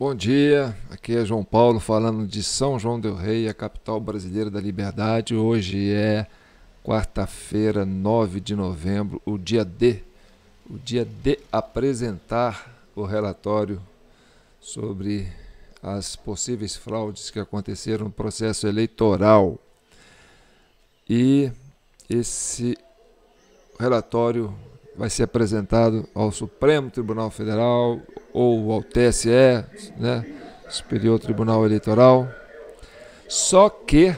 Bom dia, aqui é João Paulo falando de São João Del Rei, a capital brasileira da liberdade. Hoje é quarta-feira, 9 de novembro, o dia D, o dia de apresentar o relatório sobre as possíveis fraudes que aconteceram no processo eleitoral. E esse relatório vai ser apresentado ao Supremo Tribunal Federal ou ao TSE, né, Superior Tribunal Eleitoral. Só que,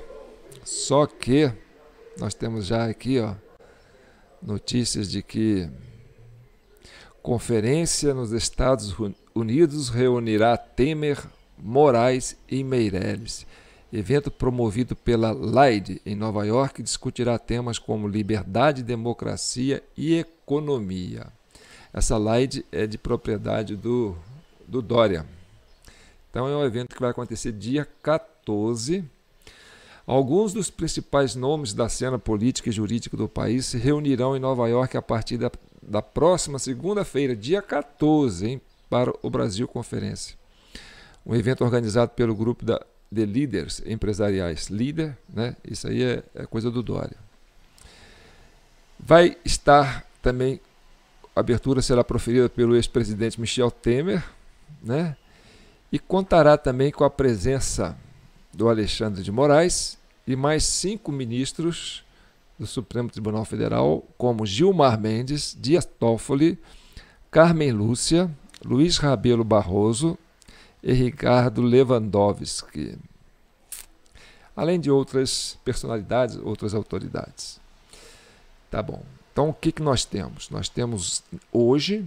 só que, nós temos já aqui ó, notícias de que conferência nos Estados Unidos reunirá Temer, Moraes e Meirelles evento promovido pela LAID em Nova York discutirá temas como liberdade, democracia e economia. Essa LAID é de propriedade do, do Dória. Então é um evento que vai acontecer dia 14. Alguns dos principais nomes da cena política e jurídica do país se reunirão em Nova York a partir da, da próxima segunda-feira, dia 14, hein, para o Brasil Conferência. Um evento organizado pelo grupo da de líderes empresariais. Líder, né? isso aí é, é coisa do Dória. Vai estar também, a abertura será proferida pelo ex-presidente Michel Temer, né? e contará também com a presença do Alexandre de Moraes e mais cinco ministros do Supremo Tribunal Federal, como Gilmar Mendes, Dias Toffoli, Carmen Lúcia, Luiz Rabelo Barroso, e Ricardo Lewandowski, além de outras personalidades, outras autoridades. Tá bom. Então, o que, que nós temos? Nós temos hoje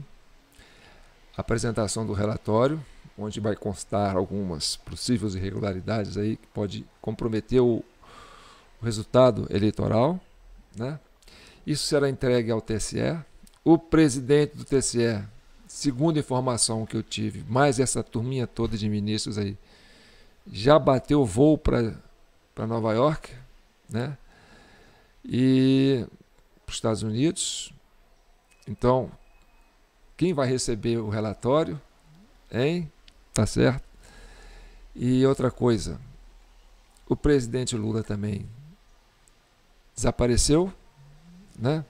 a apresentação do relatório, onde vai constar algumas possíveis irregularidades aí que pode comprometer o, o resultado eleitoral. Né? Isso será entregue ao TSE. O presidente do TSE segundo a informação que eu tive, mais essa turminha toda de ministros aí, já bateu voo para Nova York, né? E para os Estados Unidos. Então, quem vai receber o relatório, hein? Tá certo? E outra coisa, o presidente Lula também desapareceu, né?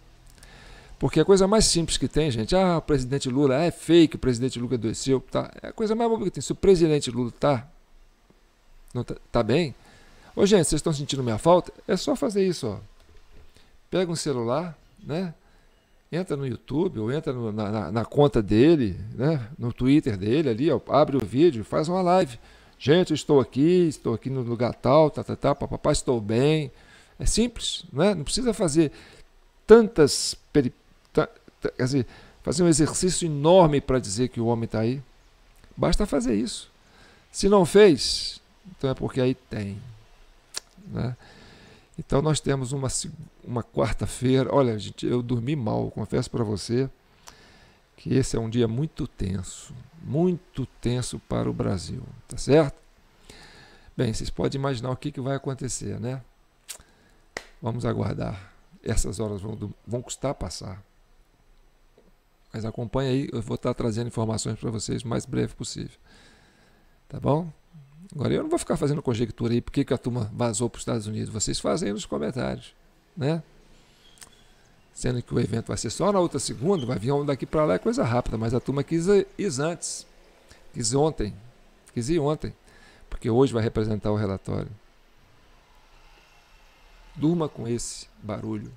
Porque a coisa mais simples que tem, gente, ah, o presidente Lula é fake, o presidente Lula adoeceu, tá? É a coisa mais boba que tem. Se o presidente Lula tá, não tá, tá bem, ô gente, vocês estão sentindo minha falta? É só fazer isso, ó. Pega um celular, né? Entra no YouTube ou entra no, na, na, conta dele, né? No Twitter dele ali, ó, abre o vídeo, faz uma live. Gente, estou aqui, estou aqui no lugar tal, tá, tá, tá, papapá, estou bem. É simples, né? Não precisa fazer tantas peripécias Tá, tá, quer dizer, fazer um exercício enorme para dizer que o homem está aí. Basta fazer isso. Se não fez, então é porque aí tem. Né? Então nós temos uma, uma quarta-feira. Olha, gente, eu dormi mal, confesso para você que esse é um dia muito tenso, muito tenso para o Brasil, tá certo? Bem, vocês podem imaginar o que, que vai acontecer, né? Vamos aguardar. Essas horas vão, vão custar passar. Mas acompanha aí, eu vou estar trazendo informações para vocês o mais breve possível. Tá bom? Agora eu não vou ficar fazendo conjectura aí porque que a turma vazou para os Estados Unidos. Vocês fazem aí nos comentários, né? Sendo que o evento vai ser só na outra segunda, vai vir um daqui para lá, é coisa rápida, mas a turma quis ir antes. Quis ontem. Quis ir ontem. Porque hoje vai representar o relatório. Durma com esse barulho.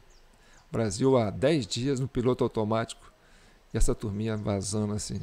Brasil há 10 dias no piloto automático e essa turminha vazando assim.